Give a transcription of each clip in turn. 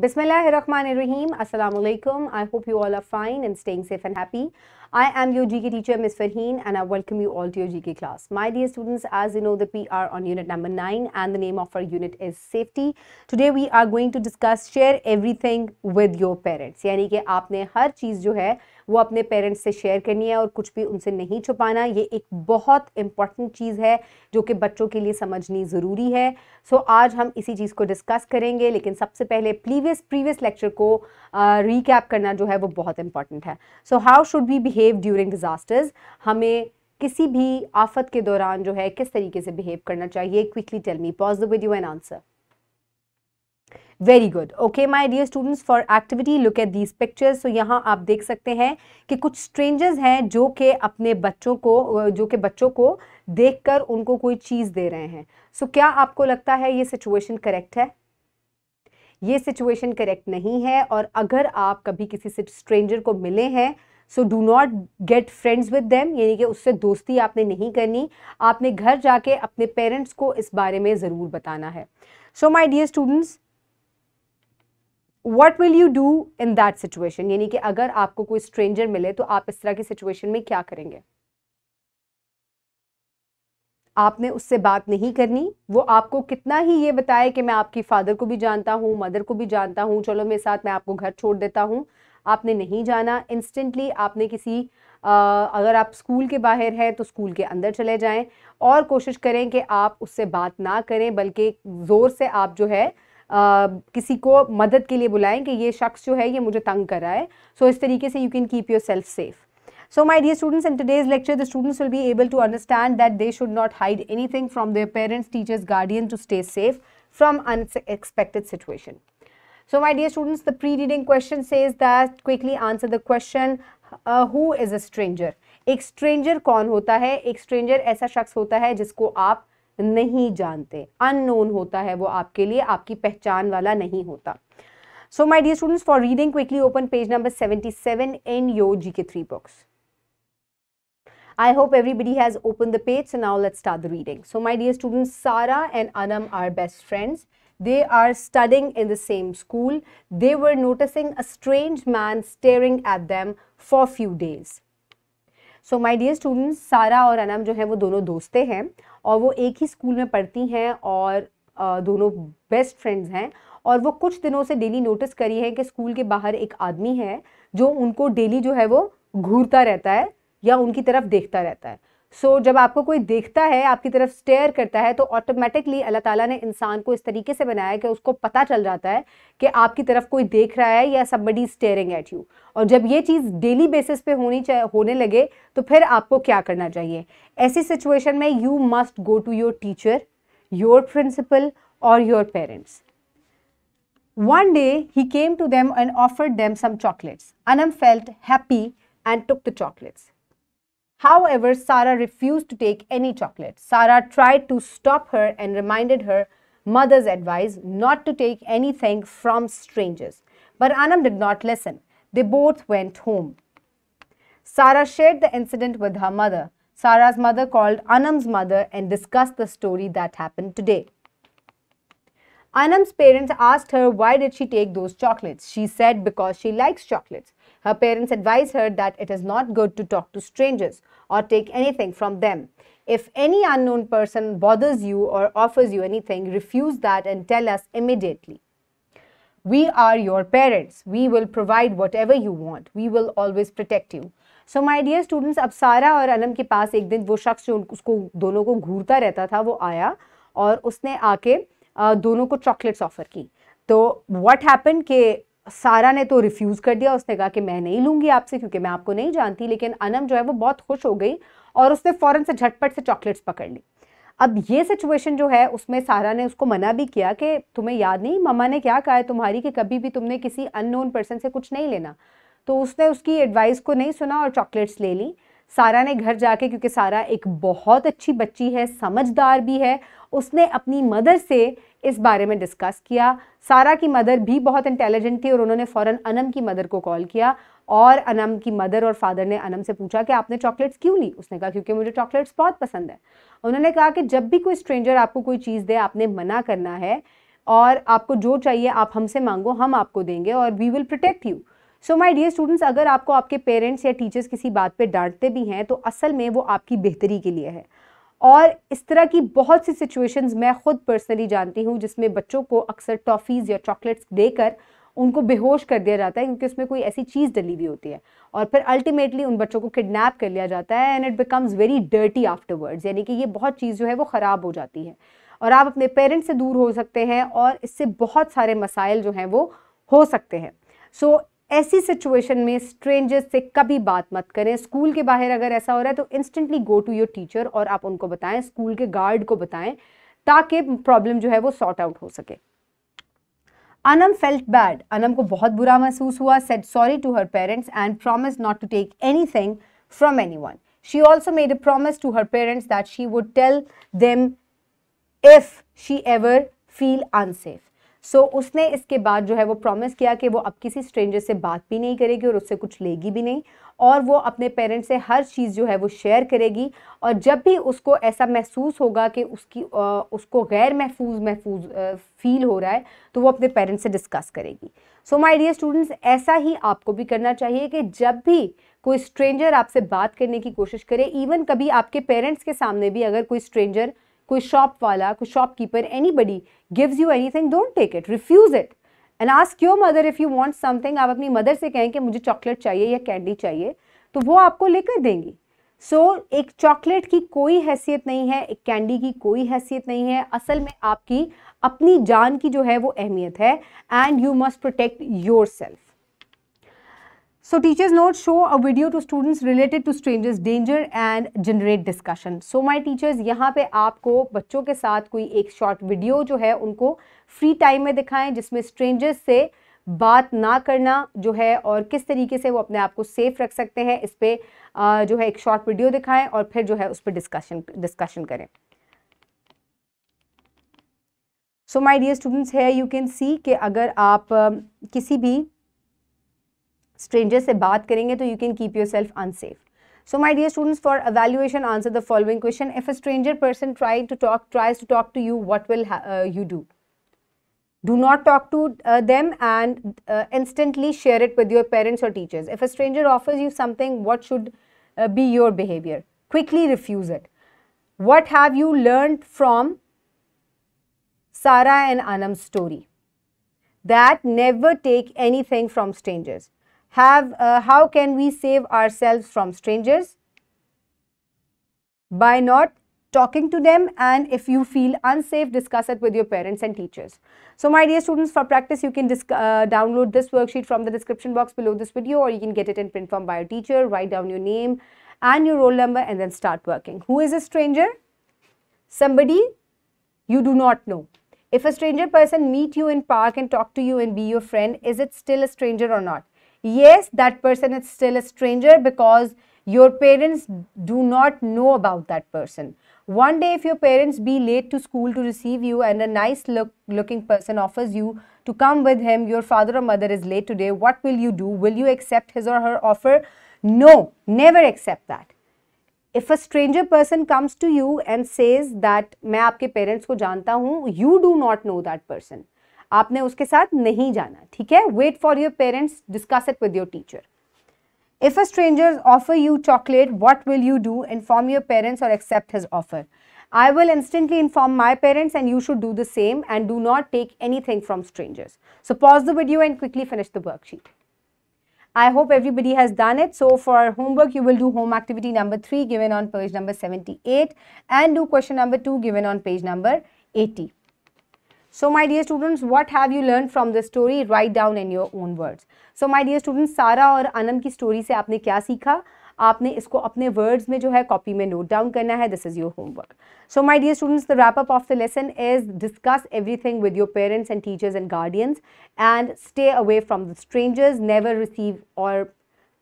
बिसमीम अलकुम I hope you all are fine and staying safe and happy I am your G K teacher miss Farheen and I welcome you all to your G K class my dear students as you know the P R on unit number nine and the name of our unit is safety today we are going to discuss share everything with your parents यानी कि आपने हर चीज़ जो है वो अपने parents से share करनी है और कुछ भी उनसे नहीं छुपाना ये एक बहुत इंपॉर्टेंट चीज़ है जो कि बच्चों के लिए समझनी ज़रूरी है सो so, आज हम इसी चीज़ को डिस्कस करेंगे लेकिन सबसे पहले प्लीज प्रीवियस प्रीवियस लेक्चर को रिकैप uh, करना जो है वो बहुत इंपॉर्टेंट है so how should we behave during disasters हमें किसी भी आफत के दौरान जो है किस तरीके से बिहेव करना चाहिए quickly tell me pause the video and answer very good okay my dear students for activity look at these pictures so यहाँ आप देख सकते हैं कि कुछ स्ट्रेंजर्स हैं जो कि अपने बच्चों को जो कि बच्चों को देखकर उनको कोई चीज़ दे रहे हैं सो so, क्या आपको लगता है ये सिचुएशन करेक्ट है ये सिचुएशन करेक्ट नहीं है और अगर आप कभी किसी से स्ट्रेंजर को मिले हैं so do not get friends with them यानी कि उससे दोस्ती आपने नहीं करनी आपने घर जाके अपने पेरेंट्स को इस बारे में ज़रूर बताना है so my dear students what will you do in that situation यानी कि अगर आपको कोई स्ट्रेंजर मिले तो आप इस तरह की सिचुएशन में क्या करेंगे आपने उससे बात नहीं करनी वो आपको कितना ही ये बताए कि मैं आपकी फ़ादर को भी जानता हूँ मदर को भी जानता हूँ चलो मेरे साथ मैं आपको घर छोड़ देता हूँ आपने नहीं जाना इंस्टेंटली आपने किसी आ, अगर आप स्कूल के बाहर हैं तो स्कूल के अंदर चले जाएं और कोशिश करें कि आप उससे बात ना करें बल्कि ज़ोर से आप जो है आ, किसी को मदद के लिए बुलाएं कि ये शख्स जो है ये मुझे तंग कर रहा है सो so, इस तरीके से you can keep yourself safe So my dear students, in today's lecture, the students will be able to understand that they should not hide anything from their parents, teachers, guardian to stay safe from unexpected situation. So my dear students, the pre-reading question says that quickly answer the question, uh, who is a stranger? एक stranger कौन होता है एक stranger ऐसा शख्स होता है जिसको आप नहीं जानते अननोन होता है वो आपके लिए आपकी पहचान वाला नहीं होता so my dear students for reading quickly open page number 77 in your GK three books I hope everybody has opened the page. So now let's start the reading. So my dear students, Sara and Anam are best friends. They are studying in the same school. They were noticing a strange man staring at them for few days. So my dear students Sara और अनम जो है वो दोनों दोस्तें हैं और वो एक ही स्कूल में पढ़ती हैं और आ, दोनों बेस्ट फ्रेंड्स हैं और वो कुछ दिनों से डेली नोटिस करी है कि स्कूल के बाहर एक आदमी है जो उनको डेली जो है वो घूरता रहता है या उनकी तरफ देखता रहता है सो so, जब आपको कोई देखता है आपकी तरफ स्टेयर करता है तो ऑटोमेटिकली अल्लाह ताला ने इंसान को इस तरीके से बनाया कि उसको पता चल जाता है कि आपकी तरफ कोई देख रहा है या बडी स्टेयरिंग एट यू और जब ये चीज़ डेली बेसिस पे होनी चाहे होने लगे तो फिर आपको क्या करना चाहिए ऐसी सिचुएशन में you must go to your teacher your principal और your parents one day he came to them and offer them some chocolates Anam felt happy and took the chocolates However, Sara refused to take any chocolate. Sara tried to stop her and reminded her mother's advice not to take anything from strangers. But Anam did not listen. They both went home. Sara shared the incident with her mother. Sara's mother called Anam's mother and discussed the story that happened today. Anam's parents asked her why did she take those chocolates. She said because she likes chocolates. Her parents advise her that it is not good to talk to strangers or take anything from them. If any unknown person bothers you or offers you anything, refuse that and tell us immediately. We are your parents. We will provide whatever you want. We will always protect you. So my dear students अब Sara और अनम के पास एक दिन वो शख्स जो उसको दोनों को घूरता रहता था वो आया और उसने आके दोनों को चॉकलेट्स ऑफर की तो हैपन के सारा ने तो रिफ्यूज़ कर दिया उसने कहा कि मैं नहीं लूँगी आपसे क्योंकि मैं आपको नहीं जानती लेकिन अनम जो है वो बहुत खुश हो गई और उसने फ़ौरन से झटपट से चॉकलेट्स पकड़ ली अब ये सिचुएशन जो है उसमें सारा ने उसको मना भी किया कि तुम्हें याद नहीं ममा ने क्या कहा है तुम्हारी कि कभी भी तुमने किसी अननोन पर्सन से कुछ नहीं लेना तो उसने उसकी एडवाइस को नहीं सुना और चॉकलेट्स ले ली सारा ने घर जाके क्योंकि सारा एक बहुत अच्छी बच्ची है समझदार भी है उसने अपनी मदर से इस बारे में डिस्कस किया सारा की मदर भी बहुत इंटेलिजेंट थी और उन्होंने फ़ौरन अनम की मदर को कॉल किया और अनम की मदर और फादर ने अनम से पूछा कि आपने चॉकलेट्स क्यों ली उसने कहा क्योंकि मुझे चॉकलेट्स बहुत पसंद है उन्होंने कहा कि जब भी कोई स्ट्रेंजर आपको कोई चीज़ दे आपने मना करना है और आपको जो चाहिए आप हमसे मांगो हम आपको देंगे और we will protect you so my dear students अगर आपको आपके पेरेंट्स या टीचर्स किसी बात पे डांटते भी हैं तो असल में वो आपकी बेहतरी के लिए है और इस तरह की बहुत सी सिचुएशंस मैं खुद पर्सनली जानती हूँ जिसमें बच्चों को अक्सर टॉफ़ीज़ या चॉकलेट्स देकर उनको बेहोश कर दिया जाता है क्योंकि उसमें कोई ऐसी चीज़ डली हुई होती है और फिर अल्टीमेटली उन बच्चों को किडनैप कर लिया जाता है and it becomes very dirty afterwards यानी कि ये बहुत चीज़ जो है वो ख़राब हो जाती है और आप अपने पेरेंट्स से दूर हो सकते हैं और इससे बहुत सारे मसाइल जो हैं वो हो सकते हैं सो so, ऐसी सिचुएशन में स्ट्रेंजर्स से कभी बात मत करें स्कूल के बाहर अगर ऐसा हो रहा है तो instantly go to your teacher और आप उनको बताएं स्कूल के गार्ड को बताएं ताकि प्रॉब्लम जो है वो सॉर्ट आउट हो सके अनम फेल्ट बैड अनम को बहुत बुरा महसूस हुआ said sorry to her parents and promise not to take anything from anyone she also made a promise to her parents that she would tell them if she ever feel unsafe so so, उसने इसके बाद जो है वो promise किया कि वो अब किसी स्ट्रेंजर से बात भी नहीं करेगी और उससे कुछ लेगी भी नहीं और वो अपने पेरेंट्स से हर चीज़ जो है वो शेयर करेगी और जब भी उसको ऐसा महसूस होगा कि उसकी आ, उसको गैर महफूज महफूज फील हो रहा है तो वो अपने पेरेंट्स से डिस्कस करेगी सो माय डियर स्टूडेंट्स ऐसा ही आपको भी करना चाहिए कि जब भी कोई स्ट्रेंजर आपसे बात करने की कोशिश करे इवन कभी आपके पेरेंट्स के सामने भी अगर कोई स्ट्रेंजर कोई शॉप वाला कोई shopkeeper anybody gives you anything don't take it refuse it and ask your mother if you want something आप अपनी मदर से कहें कि मुझे चॉकलेट चाहिए या कैंडी चाहिए तो वो आपको लेकर देंगी सो so, एक चॉकलेट की कोई हैसियत नहीं है एक कैंडी की कोई हैसियत नहीं है असल में आपकी अपनी जान की जो है वो अहमियत है and you must protect yourself So teachers note show a video to students related to strangers danger and generate discussion. So my teachers यहाँ पे आपको बच्चों के साथ कोई एक शॉर्ट वीडियो जो है उनको फ्री टाइम में दिखाएं जिसमें स्ट्रेंजर्स से बात ना करना जो है और किस तरीके से वो अपने आप को सेफ रख सकते हैं इस पर जो है एक शॉर्ट वीडियो दिखाएं और फिर जो है उस पर डिस्कशन डिस्कशन करें सो माई डियर स्टूडेंट्स है यू कैन सी कि अगर आप किसी भी strangers से बात करेंगे to you you can keep yourself unsafe. So my dear students, for evaluation, answer the following question. If a stranger person to talk, tries to talk to you, what will uh, you do? Do not talk to uh, them and uh, instantly share it with your parents or teachers. If a stranger offers you something, what should uh, be your behavior? Quickly refuse it. What have you learned from Sarah and Anam's story? That never take anything from strangers have uh, how can we save ourselves from strangers? By not talking to them and if you feel unsafe, discuss it with your parents and teachers. So my dear students, for practice, you can uh, download this worksheet from the description box below this video or you can get it in print form by your teacher, write down your name and your roll number and then start working. Who is a stranger? Somebody you do not know. If a stranger person meet you in park and talk to you and be your friend, is it still a stranger or not? yes that person is still a stranger because your parents do not know about that person one day if your parents be late to school to receive you and a nice look looking person offers you to come with him your father or mother is late today what will you do will you accept his or her offer no never accept that if a stranger person comes to you and says that मैं आपके parents को जानता हूँ you do not know that person आपने उसके साथ नहीं जाना ठीक है wait for your parents discuss it with your teacher if a strangers offer you chocolate what will you do inform your parents और accept his offer I will instantly inform my parents and you should do the same and do not take anything from strangers. So pause the video and quickly finish the worksheet. I hope everybody has done it. So for homework, you will do home activity number 3 given on page number 78 and do question number 2 given on page number 80. So, my dear students, what have you learned from this story? Write down in your own words. So, my dear students, Sarah और Anand की story Say, आपने क्या सीखा? आपने इसको अपने words में जो है This is So, my dear students, the wrap up of the lesson is discuss everything with your parents and teachers and guardians, and stay away from the strangers. Never receive or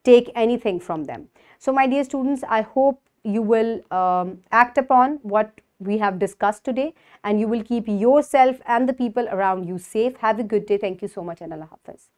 take anything from them. So, my dear students, I hope you will um, act upon what we have discussed today and you will keep yourself and the people around you safe. Have a good day. Thank you so much and Allah Hafiz.